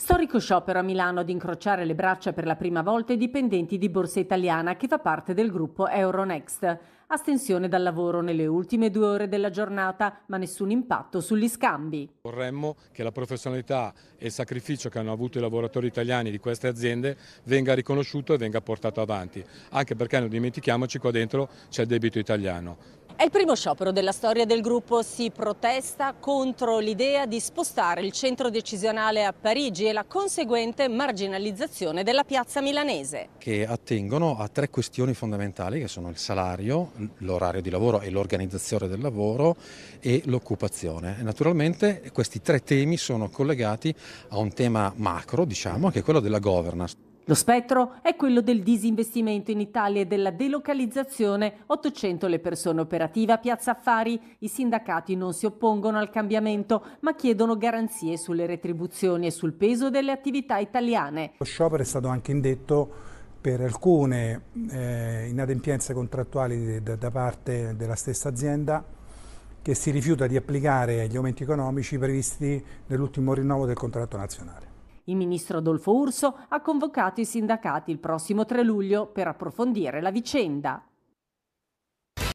Storico sciopero a Milano ad incrociare le braccia per la prima volta i dipendenti di Borsa Italiana che fa parte del gruppo Euronext. Astensione dal lavoro nelle ultime due ore della giornata, ma nessun impatto sugli scambi. Vorremmo che la professionalità e il sacrificio che hanno avuto i lavoratori italiani di queste aziende venga riconosciuto e venga portato avanti, anche perché non dimentichiamoci qua dentro c'è il debito italiano. È il primo sciopero della storia del gruppo, si protesta contro l'idea di spostare il centro decisionale a Parigi e la conseguente marginalizzazione della piazza milanese. Che attengono a tre questioni fondamentali che sono il salario, l'orario di lavoro e l'organizzazione del lavoro e l'occupazione. Naturalmente questi tre temi sono collegati a un tema macro, diciamo, che è quello della governance. Lo spettro è quello del disinvestimento in Italia e della delocalizzazione. 800 le persone operative a Piazza Affari. I sindacati non si oppongono al cambiamento, ma chiedono garanzie sulle retribuzioni e sul peso delle attività italiane. Lo sciopero è stato anche indetto per alcune eh, inadempienze contrattuali da, da parte della stessa azienda che si rifiuta di applicare gli aumenti economici previsti nell'ultimo rinnovo del contratto nazionale. Il ministro Adolfo Urso ha convocato i sindacati il prossimo 3 luglio per approfondire la vicenda.